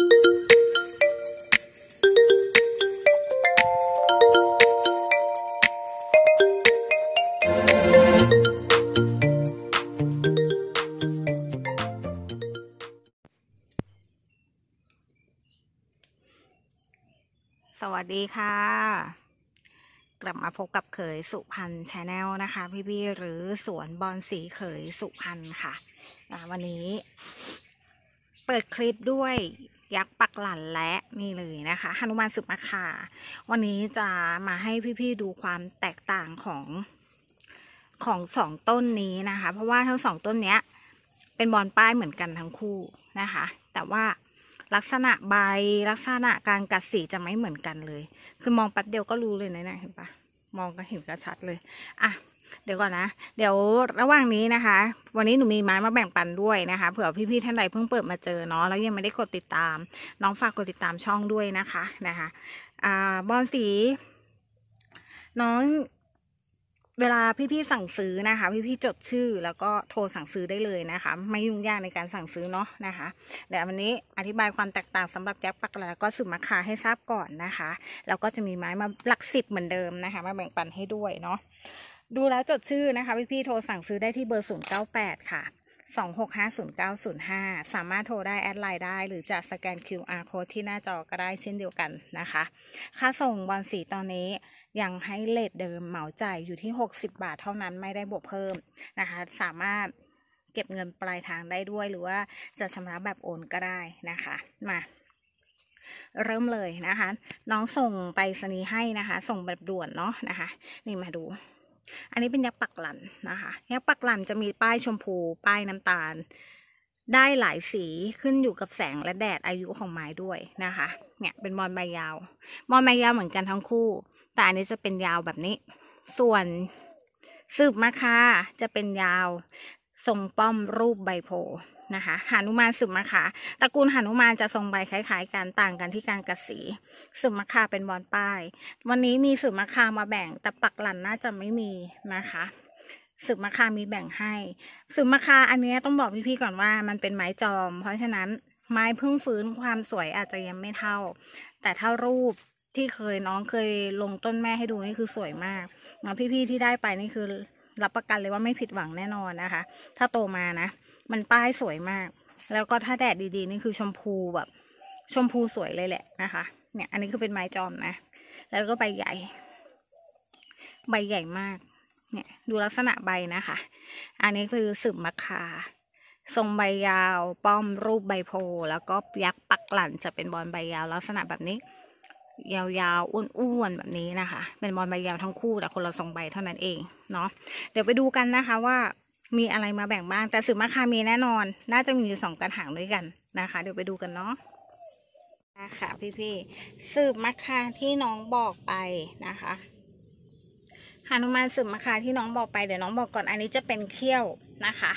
สวัสดีค่ะ กลับมาพบกับเขยสุพรรณชาแนลนะคะพี่พี่หรือสวนบอลสีเขยสุพรรณค่ะ วันนี้เปิดคลิปด้วยยักษ์ปักหลันและนี่เลยนะคะ หนุมานสุมาคาวันนี้จะมาให้พี่ๆดูความแตกต่างของของสองต้นนี้นะคะ เพราะว่าทั้งสองต้นเนี้ยเป็นบอลป้ายเหมือนกันทั้งคู่นะคะ แต่ว่าลักษณะใบลักษณะการกัดสีจะไม่เหมือนกันเลย คือมองแป๊บเดียวก็รู้เลยนะเเห็นปะ มองก็เห็นกระชัดเลย อ่ะเดี๋ยวก่อนนะ เดี๋ยวระหว่างนี้นะคะ วันนี้หนูมีไม้มาแบ่งปันด้วยนะคะ เผื่อพี่ๆท่านใดเพิ่งเปิดมาเจอเนาะ แล้วยังไม่ได้กดติดตาม น้องฝากกดติดตามช่องด้วยนะคะ นะคะ อ่า บอลสี น้องเวลาพี่ๆสั่งซื้อนะคะ พี่ๆจดชื่อ แล้วก็โทรสั่งซื้อได้เลยนะคะ ไม่ยุ่งยากในการสั่งซื้อเนาะ นะคะเดี๋ยววันนี้อธิบายความแตกต่างสำหรับแจกคปักแล้วก็สุมาคาให้ทราบก่อนนะคะ แล้วก็จะมีไม้มาหลักสิบเหมือนเดิมนะคะ มาแบ่งปันให้ด้วยเนาะดูแล้วจดชื่อนะคะ พี่ๆโทรสั่งซื้อได้ที่เบอร์0ปดค่ะ 2 6 5 0 9 0้5สามารถโทรได้แอดไลน์ได้ หรือจะสแกน QR โค้ดที่หน้าจอก็ได้เช่นเดียวกันนะคะ ค่าส่งวันสีตอนนี้ยังให้เลทเดิมเหมาจ่ายอยู่ที่ 60 บาทเท่านั้นไม่ได้บวกเพิ่มนะคะ สามารถเก็บเงินปลายทางได้ด้วยหรือว่าจะชำระแบบโอนก็ได้นะคะ มา เริ่มเลยนะคะ น้องส่งไปสนีให้นะคะ ส่งแบบด่วนเนาะนะคะ นี่มาดูอันนี้เป็นยักษ์ปักหลันนะคะยักษ์ปักหลันจะมีป้ายชมพู ป้ายน้ำตาล ได้หลายสีขึ้นอยู่กับแสงและแดดอายุของไม้ด้วยนะคะ เนี่ย เป็นมอนใบยาว มอนใบยาวเหมือนกันทั้งคู่ แต่อันนี้จะเป็นยาวแบบนี้ ส่วนสืบมาคาจะเป็นยาวทรงป้อมรูปใบโพนะคะ หานุมานสุมาขาตระกูลหานุมานจะทรงใบคล้ายๆกัน ต่างกันที่การกระสีสุมาขาเป็นบอลป้าย วันนี้มีสุมาขามาแบ่ง แต่ปักหลันน่าจะไม่มีนะคะสุมาคามีแบ่งให้สุมาคาอันนี้ต้องบอกพี่ๆก่อนว่า มันเป็นไม้จอม เพราะฉะนั้น ไม้เพิ่งฟื้นความสวยอาจจะยังไม่เท่า แต่ถ้ารูปที่เคยน้องเคยลงต้นแม่ให้ดูนี่คือสวยมากพี่ๆที่ได้ไปนี่คือรับประกันเลยว่าไม่ผิดหวังแน่นอนนะคะ ถ้าโตมานะ มันป้ายสวยมาก แล้วก็ถ้าแดดดีๆ นี่คือชมพูแบบ ชมพูสวยเลยแหละนะคะ เนี่ย อันนี้คือเป็นไม้จอมนะ แล้วก็ใบใหญ่ ใบใหญ่มาก เนี่ยดูลักษณะใบนะคะ อันนี้คือสึมมะคา ทรงใบยาว ป้อมรูปใบโพ แล้วก็ยักษ์ปักหลั่นจะเป็นบอลใบยาว ลักษณะแบบนี้ยาวๆอ้วนๆแบบนี้นะคะเป็นบอลใบยาวทั้งคู่แต่คนเราสองใบเท่านั้นเองเนาะเดี๋ยวไปดูกันนะคะ ว่ามีอะไรมาแบ่งบ้างแต่สืบมาคามีแน่นอน น่าจะมีอยู่สองกระถางด้วยกันนะคะ เดี๋ยวไปดูกันเนาะนะคะพี่ๆสืบมาคาที่น้องบอกไปนะคะหานุมานสืบมาคาที่น้องบอกไปเดี๋ยวน้องบอกก่อน อันนี้จะเป็นเขี้ยวนะคะ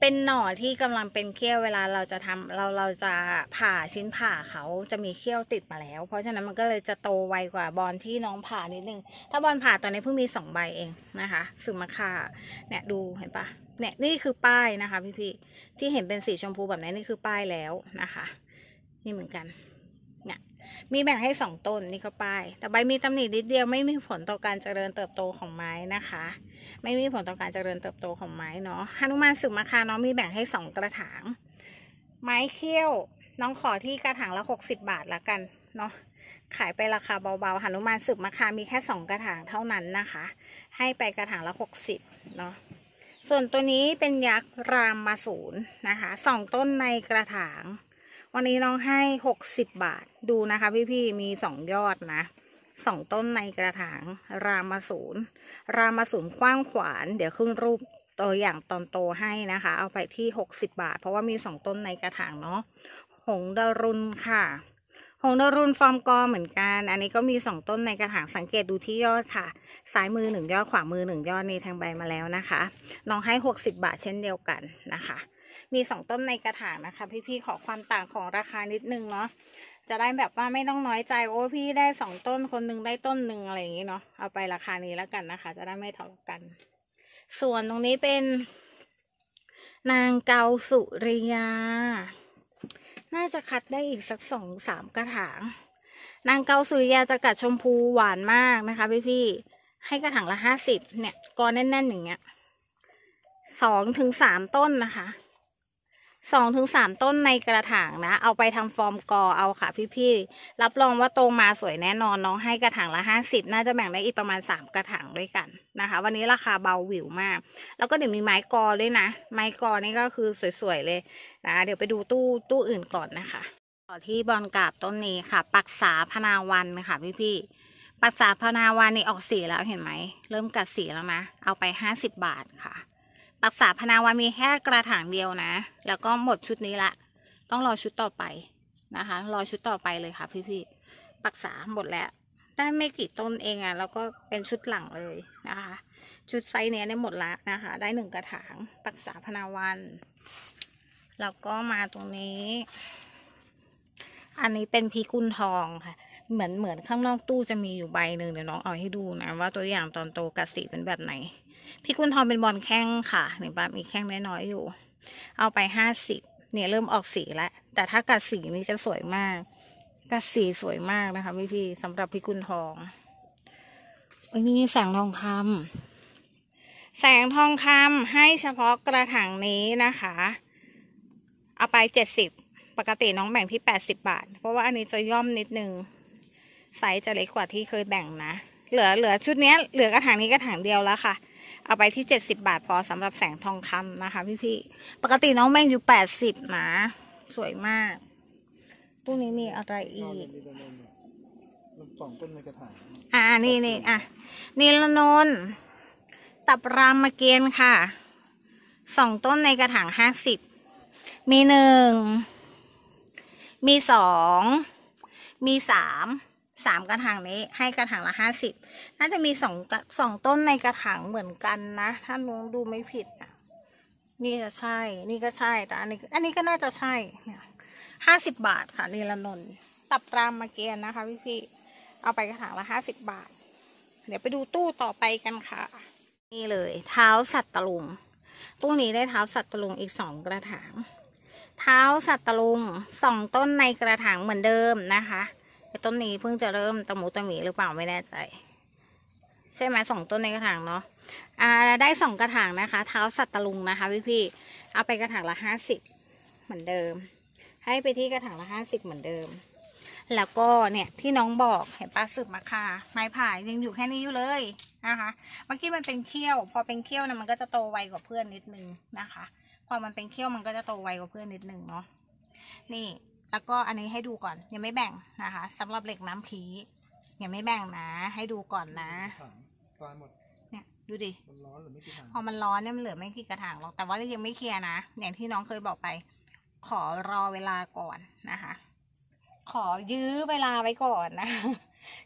เป็นหน่อที่กำลังเป็นเขี้ยวเวลาเราจะทำ เราเราจะผ่าชิ้นผ่าเขาจะมีเขี้ยวติดมาแล้ว เพราะฉะนั้นมันก็เลยจะโตไว กว่าบอลที่น้องผ่านิดนึงถ้าบอลผ่าตอนนี้เพิ่งมีสองใบเองนะคะสุมาค่าเนี่ยดูเห็นปะเนี่ยนี่คือป้ายนะคะพี่พี่ที่เห็นเป็นสีชมพูแบบนี้นี่คือป้ายแล้วนะคะ นี่เหมือนกันมีแบ่งให้สองต้นนี่ก็ป้ายแต่ใบมีตำหนินิดเดียวไม่มีผลต่อการเจริญเติบโตของไม้นะคะ ไม่มีผลต่อการเจริญเติบโตของไม้เนาะฮานุมานสืบมาคาน้องมีแบ่งให้สองกระถาง ไม้เขี้ยวน้องขอที่กระถางละหกสิบบาทละกันเนาะขายไปราคาเบาๆฮนุมานสืบมาคามีแค่สองกระถางเท่านั้นนะคะ ให้ไปกระถางละหกสิบเนาะส่วนตัวนี้เป็นยักษ์รามมาศูนย์นะคะสองต้นในกระถางวันนี้น้องให้หกสิบบาทดูนะคะพี่พี่มีสองยอดนะสองต้นในกระถางรามาสูนรามาสูนกว้างขวาน เดี๋ยวขึ้นรูปตัวอย่างตอนโตให้นะคะ เอาไปที่หกสิบบาท เพราะว่ามีสองต้นในกระถางเนาะหงดารุนค่ะ หงดรุนฟอร์มกอเหมือนกัน อันนี้ก็มีสองต้นในกระถาง สังเกตดูที่ยอดค่ะ ซ้ายมือหนึ่งยอดขวามือหนึ่งยอดนี่ทางใบมาแล้วนะคะน้องให้หกสิบบาทเช่นเดียวกันนะคะมีสองต้นในกระถางนะคะ พี่ๆขอความต่างของราคานิดนึงเนาะจะได้แบบว่าไม่ต้องน้อยใจโอ้พี่ได้สองต้นคนนึงได้ต้นหนึ่งอะไรอย่างงี้เนาะเอาไปราคานี้แล้วกันนะคะ จะได้ไม่ทะเลาะกัน ส่วนตรงนี้เป็น นางเกาสุริยา น่าจะคัดได้อีกสักสองสามกระถางนางเกาสุริยาจะกัดชมพูหวานมากนะคะ พี่พี่ให้กระถางละห้าสิบเนี่ยกอแน่นๆอย่างเงี้ยสองถึงสามต้นนะคะสองถึงสามต้นในกระถางนะเอาไปทำฟอร์มกอเอาค่ะ พี่ๆรับรองว่าโตมาสวยแน่นอนน้องให้กระถางละห้าสิบน่าจะแบ่งได้อีกประมาณสามกระถางด้วยกันนะคะ วันนี้ราคาเบาหวิวมาก แล้วก็เดี๋ยวมีไม้กอด้วยนะไม้กอนี่ก็คือสวยๆเลยนะเดี๋ยวไปดูตู้ตู้อื่นก่อนนะคะ ต่อที่บอลกาบต้นนี้ค่ะ ปักษา พนาวันค่ะ พี่ๆปัสสาวะพนาวานี่ออกสีแล้วเห็นไหม เริ่มกัดสีแล้วนะเอาไปห้าสิบบาทค่ะรักษาพนาวันมีแค่กระถางเดียวนะ แล้วก็หมดชุดนี้ละ ต้องรอชุดต่อไปนะคะ รอชุดต่อไปเลยค่ะพี่ๆ ปักษาหมดแล้ว ได้ไม่กี่ต้นเองอะ่ะ แล้วก็เป็นชุดหลังเลยนะคะ ชุดไซส์เนี้ยได้หมดละนะคะ ได้หนึ่งกระถาง ปักษาพนาวันแล้วก็มาตรงนี้ อันนี้เป็นพีกุลทองค่ะ เหมือนเหมือนข้างนอกตู้จะมีอยู่ใบหนึ่งเดี๋ยวน้องเอาให้ดูนะ ว่าตัวอย่างตอนโตกระสีเป็นแบบไหนพี่กุนทองเป็นบอลแข้งค่ะหนึ่งบาทมีแข้งน้อย้อยู่ เอาไปห้าสิบเนี่ยเริ่มออกสีแล้ว แต่ถ้ากัดสีนี้จะสวยมากกัดสีสวยมากนะคะพี่พี่สำหรับพี่กุนทองอันนี้แสงทองคำแสงทองคำให้เฉพาะกระถางนี้นะคะ เอาไปเจ็ดสิบปกติน้องแบ่งที่แปดสิบบาท เพราะว่าอันนี้จะย่อมนิดนึง ไซส์จะเล็กกว่าที่เคยแบ่งนะเหลือเหลือชุดนี้เหลือกระถางนี้กระถางเดียวแล้วค่ะเอาไปที่เจ็ดสิบาทพอสำหรับแสงทองคำนะคะ พี่ๆปกติน้องแมงอยู่แปดสิบนะ สวยมากตู้นี้มีอะไรอีกสองต้นในกระถางอ่านี่นี่อ่ะนีลนนตับรามเกียนค่ะสองต้นในกระถางห้าสิบมีหนึ่งมีสองมีสามสามกระถางนี้ ให้กระถางละห้าสิบน่าจะมีสองสองต้นในกระถางเหมือนกันนะถ้าน้องดูไม่ผิดนะนี่ก็ใช่ นี่ก็ใช่แต่อันนี้อันนี้ก็น่าจะใช่ เนี่ยห้าสิบบาทค่ะนีลนนตับรามมาเกียนนะคะพี่พี่เอาไปกระถางละห้าสิบบาทเดี๋ยวไปดูตู้ต่อไปกันค่ะ นี่เลยเท้าสัตว์ตลุงตู้นี้ได้เท้าสัตว์ตลุงอีกสองกระถางเท้าสัตว์ตลุงสองต้นในกระถางเหมือนเดิมนะคะต้นนี้เพิ่งจะเริ่มตะมูตะหมีหรือเปล่าไม่แน่ใจ ใช่ไหมสองต้นในกระถางเนาะอ่าได้สองกระถางนะคะ เท้าสัตตลุงนะคะพี่พี่เอาไปกระถางละห้าสิบเหมือนเดิม ให้ไปที่กระถางละห้าสิบเหมือนเดิม แล้วก็เนี่ยที่น้องบอกเห็นปลาสืบมาค่ะไม้ผ่ายยังอยู่แค่นี้อยู่เลยนะคะ เมื่อกี้มันเป็นเขี้ยว พอเป็นเขี้ยวนะมันก็จะโตไวกว่าเพื่อนนิดนึงนะคะ พอมันเป็นเขี้ยวมันก็จะโตไวกว่าเพื่อนนิดนึงเนาะนี่แล้วก็อันนี้ให้ดูก่อน ยังไม่แบ่งนะคะ สำหรับเหล็กน้ำผียังไม่แบ่งนะ ให้ดูก่อนนะายหมดเนี่ย ดูดิพอมันร้อนเนี่ยมันเหลือไม่กี่กระถางหรอกแต่ว่ายังไม่เคลียร์นะอย่างที่น้องเคยบอกไป ขอรอเวลาก่อนนะคะ ขอยื้อเวลาไว้ก่อนนะ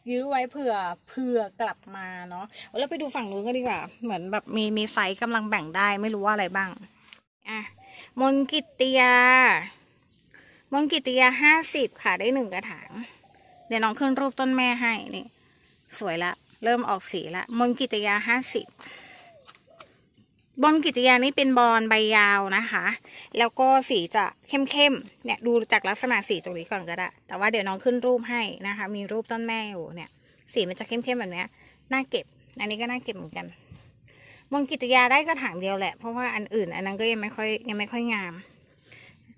ยื้อไว้เผื่อเผื่อกลับมาเนาะแล้วไปดูฝั่งนู้นกันดีกว่าเหมือนแบบมีมีไฟกำลังแบ่งได้ ไม่รู้ว่าอะไรบ้างอ่ะมนกิตเตียบงกิติยาห้าสิบค่ะได้หนึ่งกระถางเดี๋ยวน้องขึ้นรูปต้นแม่ให้นี่สวยละ เริ่มออกสีละมงกิติยาห้าสิบบอลกิติยานี่เป็นบอลใบยาวนะคะ แล้วก็สีจะเข้มๆเนี่ยดูจากลักษณะสีตรงนี้ก่อนก็ได้ แต่ว่าเดี๋ยวน้องขึ้นรูปให้นะคะ มีรูปต้นแม่อยู่เนี่ย สีมันจะเข้มๆแบบนี้น่าเก็บ อันนี้ก็น่าเก็บเหมือนกันบอลกิติยาได้กระถางเดียวแหละเพราะว่าอันอื่นอันนั้นก็ยังไม่ค่อยยังไม่ค่อยงาม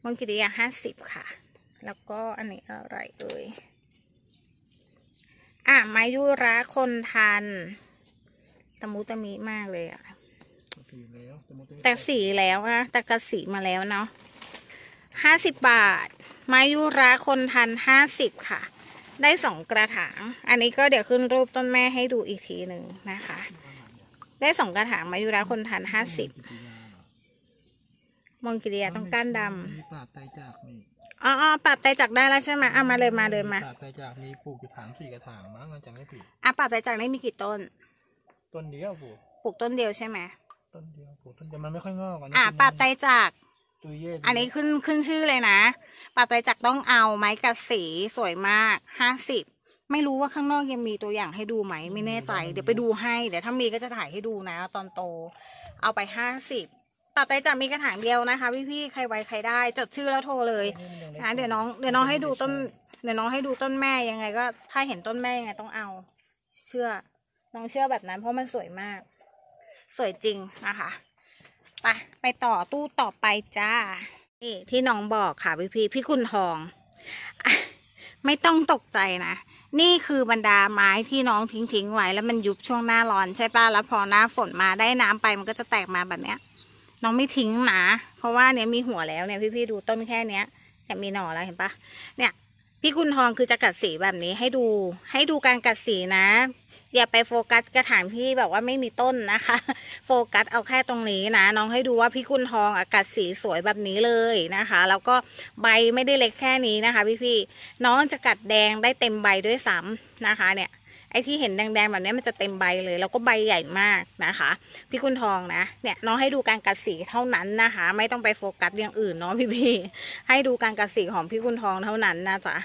มงกิริยาห้าสิบค่ะ แล้วก็อันนี้อะไรเอ่ยอ่ะไมายุระคนทันตะมุตะมิมากเลยอ่ะแต่สีแล้วนะแต่กระสีมาแล้วเนาะห้าสิบบาท ไมายุระคนทันห้าสิบค่ะ ได้สองกระถาง อันนี้ก็เดี๋ยวขึ้นรูปต้นแม่ให้ดูอีกทีหนึ่งนะคะ ได้สองกระถางไมายุระคนทันห้าสิบมองกิริยาต้องก้านดมีปราบไตจากนี่อ๋อปราบไตจักได้แล้วใช่ไหมเอามาเลยมาเลยมาปราบไตจากมีปลูกอยู่ถามสี่กระถางมั้งันจะไม่ผิดอ่ะปราบไตจักได้มีกี่ต้นต้น เดียวปลูกปลูกต้นเดียวใช่ไหมต้นเดียวปลูกต้นเดียวมันไม่ค่อยงอกอ่ะอ่ะปรับไตจักตุยเยอันนี้ขึ้นขึ้นชื่อเลยนะปราบตจจักต้องเอาไม้กัะสีสวยมากห้าสิบไม่รู้ว่าข้างนอกยังมีตัวอย่างให้ดูไหมไม่แน่ใจเดี๋ยวไปดูให้เดี๋ยวถ้ามีก็จะถ่ายให้ดูนะ ตอนโตเอาไปห้าสิบต่อไปจะมีกระถางเดียวนะคะพี่ๆใครไว้ใครได้จดชื่อแล้วโทรเลยนะเดี๋ยวน้องเดี๋ยวน้องให้ดูต้น เดี๋ยวน้องให้ดูต้นแม่ยังไงก็ถ้าเห็นต้นแม่ยังไงต้องเอา เชื่อน้องเชื่อแบบนั้น เพราะมันสวยมาก สวยจริงนะคะไปไปต่อตู้ต่อไปจ้านี่ที่น้องบอกค่ะพี่พี่พี่คุณทองไม่ต้องตกใจนะนี่คือบรรดาไม้ที่น้องทิ้งทิ้งไว้ แล้วมันยุบช่วงหน้าร้อนใช่ป่ะแล้วพอหน้าฝนมาได้น้ำไปมันก็จะแตกมาแบบเนี้ยน้องไม่ทิ้งนะ เพราะว่าเนี่ยมีหัวแล้วเนี่ยพี่พี่ดูต้นแค่เนี้ยเนี่ยมีหน่อแล้วเห็นปะ เนี่ยพี่คุณทองคือจะกัดสีแบบนี้ให้ดูให้ดูการกัดสีนะ อย่าไปโฟกัสกระถางที่แบบว่าไม่มีต้นนะคะ โฟกัสเอาแค่ตรงนี้นะ น้องให้ดูว่าพี่คุณทองอากาศสีสวยแบบนี้เลยนะคะแล้วก็ใบไม่ได้เล็กแค่นี้นะคะ พี่พี่น้องจะกัดแดงได้เต็มใบด้วยซ้ำนะคะ เนี่ยไอ้ที่เห็นแดงๆแบบนี้มันจะเต็มใบเลย แล้วก็ใบใหญ่มากนะคะ พี่คุณทองนะเนี่ยน้องให้ดูการกระสีเท่านั้นนะคะ ไม่ต้องไปโฟกัสอย่างอื่นเนาะพี่พี่ให้ดูการกระสีของพี่คุณทองเท่านั้นนะจ๊ะ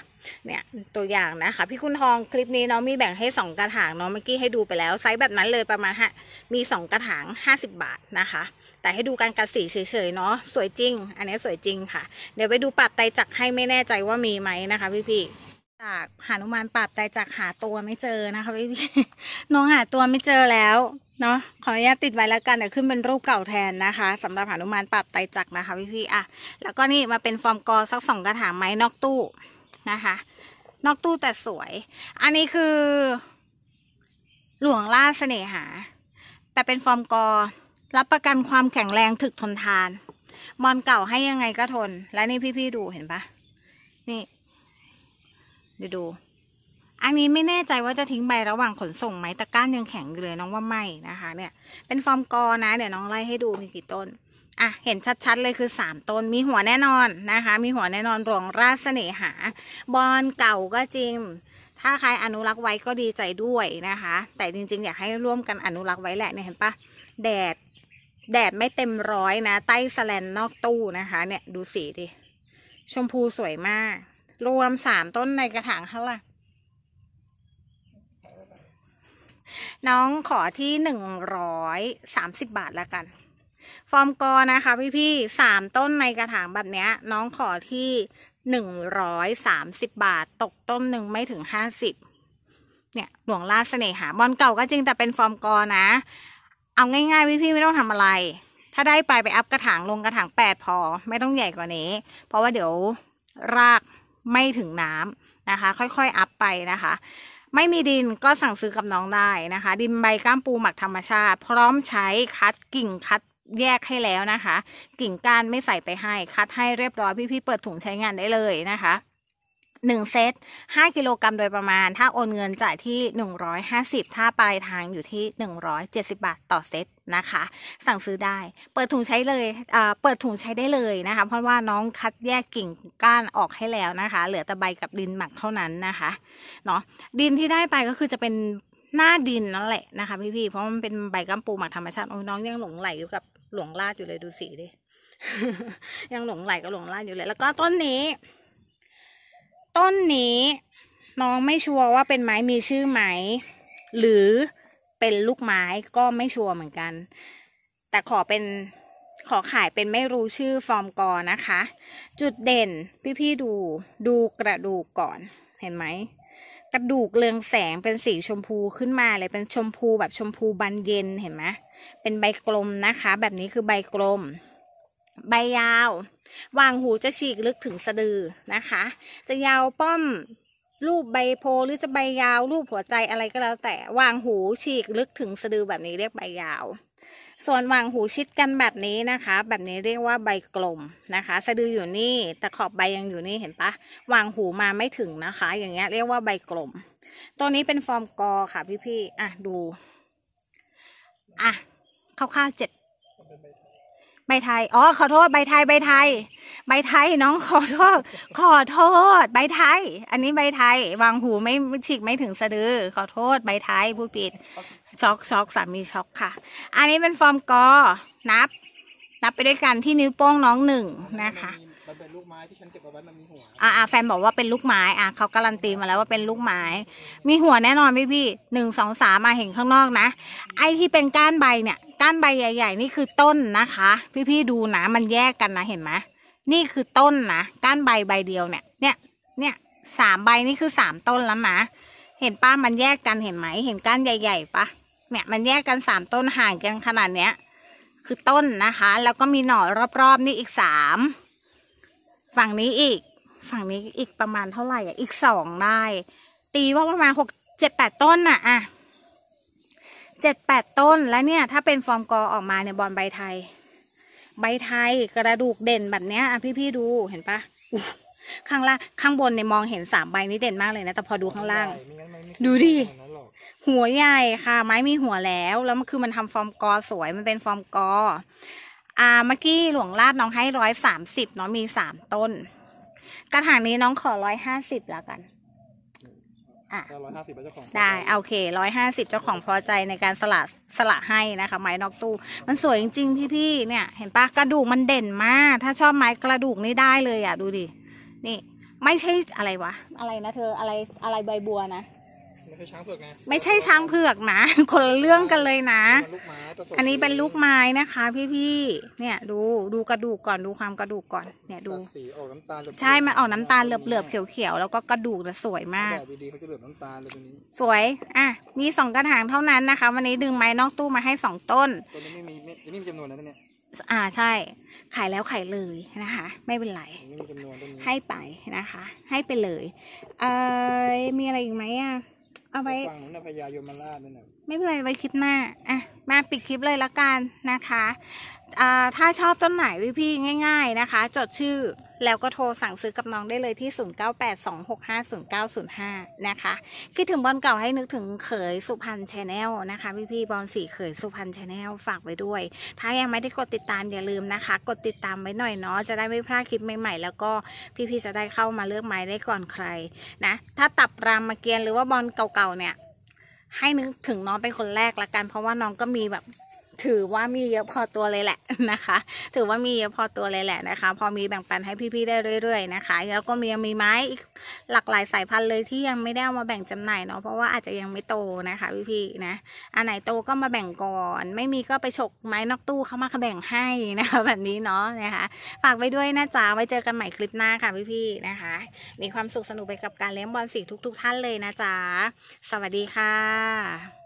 เนี่ยตัวอย่างนะคะ พี่คุณทองคลิปนี้เนาะมีแบ่งให้ 2 กระถางเนาะเมื่อกี้ให้ดูไปแล้วไซส์แบบนั้นเลยประมาณฮะมี 2 กระถาง50บาทนะคะ แต่ให้ดูการกระสีเฉยๆเนาะสวยจริง อันนี้สวยจริงค่ะเดี๋ยวไปดูปัดไตจักให้ไม่แน่ใจว่ามีไหมนะคะพี่ๆจากหานุมานปราบใจจากหาตัวไม่เจอนะคะพี่พี่น้องหาตัวไม่เจอแล้ว เนาะขออนุญาตติดไว้แล้วกันเดี๋ยวขึ้นเป็นรูปเก่าแทนนะคะ สำหรับหานุมานปราบใจจักนะคะพี่พี่อ่ะแล้วก็นี่มาเป็นฟอร์มกอสักสองกระถางไม้นอกตู้นะคะ นอกตู้แต่สวย อันนี้คือหลวงล่าเสน่หา แต่เป็นฟอร์มกอรับประกันความแข็งแรงถึกทนทาน มอนเก่าให้ยังไงก็ทนและนี่พี่ๆดูเห็นปะนี่ดูดู อันนี้ไม่แน่ใจว่าจะทิ้งใบระหว่างขนส่งไหมตะก้านยังแข็งอยู่เลยน้องว่าไม่นะคะ เนี่ย เป็นฟอร์มกอนะ เดี๋ยวน้องไล่ให้ดูมีกี่ต้น อ่ะ เห็นชัดๆ เลยคือ 3 ต้น มีหัวแน่นอนนะคะ มีหัวแน่นอนรองราเสน่หา บอลเก่าก็จริง ถ้าใครอนุรักษ์ไว้ก็ดีใจด้วยนะคะ แต่จริงๆ อยากให้ร่วมกันอนุรักษ์ไว้แหละ เนี่ยเห็นปะแดด แดดไม่เต็มร้อยนะ ใต้สแลนนอกตู้นะคะ เนี่ยดูสีดิ ชมพูสวยมากรวมสามต้นในกระถางเท่าไหร่ น้องขอที่หนึ่งร้อยสามสิบบาทแล้วกัน ฟอร์มกอนะคะพี่พี่สามต้นในกระถางแบบเนี้ย น้องขอที่หนึ่งร้อยสามสิบบาทตกต้นหนึ่งไม่ถึงห้าสิบ เนี่ยหลวงลาเสน่หาบอลเก่าก็จริงแต่เป็นฟอร์มกอนะ เอาง่ายๆ พี่พี่ไม่ต้องทำอะไร ถ้าได้ไปไปอัพกระถางลงกระถางแปดพอ ไม่ต้องใหญ่กว่านี้ เพราะว่าเดี๋ยวรากไม่ถึงน้ำนะคะ ค่อยๆ อัพไปนะคะ ไม่มีดินก็สั่งซื้อกับน้องได้นะคะ ดินใบก้ามปูหมักธรรมชาติ พร้อมใช้คัดกิ่งคัดแยกให้แล้วนะคะ กิ่งก้านไม่ใส่ไปให้ คัดให้เรียบร้อย พี่ๆ เปิดถุงใช้งานได้เลยนะคะ1 เซต 5กิโลกรัมโดยประมาณถ้าโอนเงินจ่ายที่ 150 ถ้าปลายทางอยู่ที่ 170 บาทต่อเซตนะคะ สั่งซื้อได้ เปิดถุงใช้เลยเปิดถุงใช้ได้เลยนะคะ เพราะว่าน้องคัดแยกกิ่งก้านออกให้แล้วนะคะ เหลือแต่ใบกับดินหมักเท่านั้นนะคะเนาะดินที่ได้ไปก็คือจะเป็นหน้าดินนั่นแหละนะคะพี่ๆเพราะมันเป็นใบกัมปูหมักธรรมชาติโอ้น้องยังหลงไหลอยู่กับหลวงลาดอยู่เลยดูสีดิยังหลงไหลกับหลวงลาดอยู่เลยแล้วก็ต้นนี้ต้นนี้ น้องไม่ชัวร์ว่าเป็นไม้มีชื่อไหม หรือเป็นลูกไม้ก็ไม่ชัวร์เหมือนกัน แต่ขอเป็นขอขายเป็นไม่รู้ชื่อฟอร์มกอนะคะ จุดเด่นพี่ๆดูดูกระดูกก่อนเห็นไหม กระดูกเรืองแสงเป็นสีชมพูขึ้นมา เลยเป็นชมพูแบบชมพูบานเย็นเห็นไหมเป็นใบกลมนะคะ แบบนี้คือใบกลมใบยาววางหูจะฉีกลึกถึงสะดือนะคะ จะยาวป้อมรูปใบโพหรือจะใบยาวรูปหัวใจอะไรก็แล้วแต่วางหูฉีกลึกถึงสะดือแบบนี้เรียกใบยาว ส่วนวางหูชิดกันแบบนี้นะคะ แบบนี้เรียกว่าใบกลมนะคะ สะดืออยู่นี่แต่ขอบใบยังอยู่นี่เห็นปะวางหูมาไม่ถึงนะคะ อย่างเงี้ยเรียกว่าใบกลมตัวนี้เป็นฟอร์มกอค่ะ พี่ๆอ่ะดูอ่ะคร่าวๆเจ็ดใบไทย อ๋อ ขอโทษ ใบไทย ใบไทย ใบไทย น้องขอโทษ ขอโทษ ใบไทย อันนี้ใบไทย วางหูไม่ฉีกไม่ถึงสะดือขอโทษ ใบไทยผู้ปิดช็อกช็อกสามีช็อกค่ะ อันนี้เป็นฟอร์มกอนับ นับไปด้วยกันที่นิ้วโป้งน้องหนึ่งนะคะอ่าแฟนบอกว่าเป็นลูกไม้อ่าเขาการันตีมาแล้วว่าเป็นลูกไม้ มีหัวแน่นอนพี่พี่หนึ่งสองสามมาเห็นข้างนอกนะ ไอ้ที่เป็นก้านใบเนี่ยก้านใบใหญ่ๆนี่คือต้นนะคะ พี่ๆดูนะมันแยกกันนะเห็นไหมนี่คือต้นนะก้านใบใบเดียวเนี่ย เนี่ยเนี่ยสามใบนี่คือสามต้นแล้วนะเห็นป้ามันแยกกันเห็นไหมเห็นก้านใหญ่ ๆปะเนี่ยมันแยกกันสามต้นห่างกันขนาดเนี้ยคือต้นนะคะ แล้วก็มีหน่อรอบ ๆ นี่อีกสามฝั่งนี้อีก ฝั่งนี้อีกประมาณเท่าไหร่ออีกสองได้ ตีว่าประมาณหกเจ็ดแปดต้นน่ะอ่ะเจ็ดแปดต้นแล้วเนี่ย ถ้าเป็นฟอร์มกอออกมาเนี่ยบอลใบไทย ใบไทยกระดูกเด่นแบบเนี้ยพี่พี่ดูเห็นปะข้างล่างข้างบนเนี่ยมองเห็นสามใบนี้เด่นมากเลยนะแต่พอดูข้างล่าง ดูดิหัวใหญ่ค่ะ ไม้มีหัวแล้วแล้วมันคือมันทำฟอร์มกอสวยมันเป็นฟอร์มกออ่าเมื่อกี้หลวงลาดน้องให้ร้อยสามสิบน้องมีสามต้น กระถางนี้น้องขอร้อยห้าสิบแล้วกันอ่ะร้อยห้าสิบเจ้าของได้ โอเคร้อยห้าสิบเจ้าของพอใจในการสละสละให้นะคะ ไม้นอกตู้ มันสวยจริงๆ พี่ๆเนี่ย เห็นปะกระดูกมันเด่นมาก ถ้าชอบไม้กระดูกนี่ได้เลยอ่ะ ดูดิ นี่ไม่ใช่อะไรวะ อะไรนะเธออะไรอะไรใบบัวนะไม่ใช่ช้างเผือกนะคนเรื่องกันเลยนะ อันนี้เป็นลูกไม้นะคะ พี่พี่เนี่ยดูดูกระดูกก่อนดูความกระดูกก่อน เนี่ยดูออกน้ำตาลใช่มันออกน้ำตาลเหลือบๆเขียวๆแล้วก็กระดูกสวยมากสวยอ่ะมีสองกระถางเท่านั้นนะคะ วันนี้ดึงไม้นอกตู้มาให้สองต้นตนี้ไม่มีไม่มีจำนวนนะเนี่ยอ่าใช่ขายแล้วขายเลยนะคะ ไม่เป็นไรให้ไปนะคะ ให้ไปเลยเออมีอะไรอีกไหมอ่ะเอาไว้ฟังนพายมราชนั่นแหะไม่เป็นไรไว้คลิปหน้า อ่ะ มาปิดคลิปเลยละกันนะคะ อ่า ถ้าชอบต้นไหน พี่ๆง่าย ๆนะคะ จดชื่อแล้วก็โทรสั่งซื้อกับน้องได้เลยที่ 0982650905 นะคะ คิดถึงบอลเก่าให้นึกถึงเขยสุพรรณชาแนลนะคะ พี่พี่บอลสีเขยสุพรรณชาแนลฝากไว้ด้วย ถ้ายังไม่ได้กดติดตามอย่าลืมนะคะ กดติดตามไว้หน่อยเนาะจะได้ไม่พลาดคลิปใหม่ๆ แล้วก็พี่พี่จะได้เข้ามาเลือกไม้ได้ก่อนใครนะ ถ้าตับรามาเกียนหรือว่าบอลเก่าๆเนี่ยให้นึกถึงน้องเป็นคนแรกละกันเพราะว่าน้องก็มีแบบถือว่ามีเยอะพอตัวเลยแหละนะคะ ถือว่ามีเยอะพอตัวเลยแหละนะคะ พอมีแบ่งปันให้พี่ๆได้เรื่อย ๆ นะคะ แล้วก็มีมีไม้หลากหลายสายพันธุ์เลยที่ยังไม่ได้ามาแบ่งจำหน่ายเนาะ เพราะว่าอาจจะยังไม่โตนะคะพี่ๆนะ อันไหนโตก็มาแบ่งก่อน ไม่มีก็ไปฉกไม้นอกตู้เข้ามาแบ่งให้นะคะ แบบนี้เนาะนะคะ ฝากไว้ด้วยนะจ๊ะ ไว้เจอกันใหม่คลิปหน้าค่ะพี่ๆนะคะ มีความสุขสนุกไปกับการเลี้ยงบอลสีทุกๆ ท่านเลยนะจ๊ะ สวัสดีค่ะ